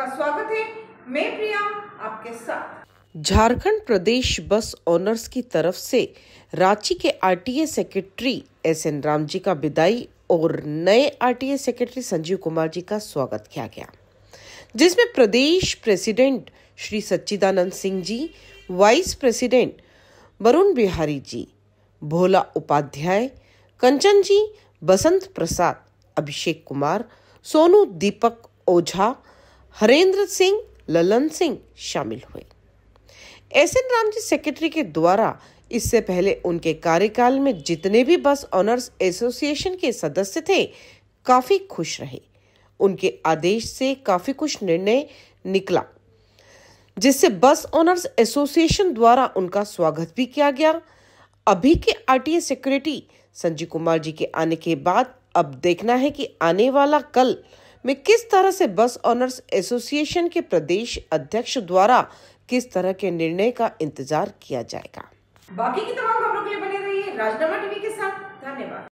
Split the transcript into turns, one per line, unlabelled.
आपका स्वागत है मैं प्रिया आपके
साथ झारखंड प्रदेश बस ओनर्स की तरफ से रांची के RTA secretary S N Ram ji का विदाई और नए आरटीए सेक्रेटरी संजीव कुमार जी का स्वागत किया गया जिसमें प्रदेश president Shri Sachchidanand Singh ji vice president Varun Bihari ji Bhola Upadhyay Kanchan ji Basant Prasad Abhishek Kumar Sonu Deepak Ojha Harendra Singh Lalan Singh शामिल हुए एस एन रामजी सेक्रेटरी के द्वारा इससे पहले उनके कार्यकाल में जितने भी बस ऑनर्स एसोसिएशन के सदस्य थे काफी खुश रहे उनके आदेश से काफी कुछ निर्णय निकला जिससे बस ऑनर्स एसोसिएशन द्वारा उनका स्वागत भी किया गया अभी के आरटीए सेक्रेटरी संजीव कुमार जी के आने के बाद अब देखना है कि आने वाला कल में किस तरह से बस ऑनर्स एसोसिएशन के प्रदेश अध्यक्ष द्वारा किस तरह के निर्णय का इंतजार किया जाएगा
बाकी की तमाम खबरों के लिए बने रहिए राजनामा टीवी के साथ धन्यवाद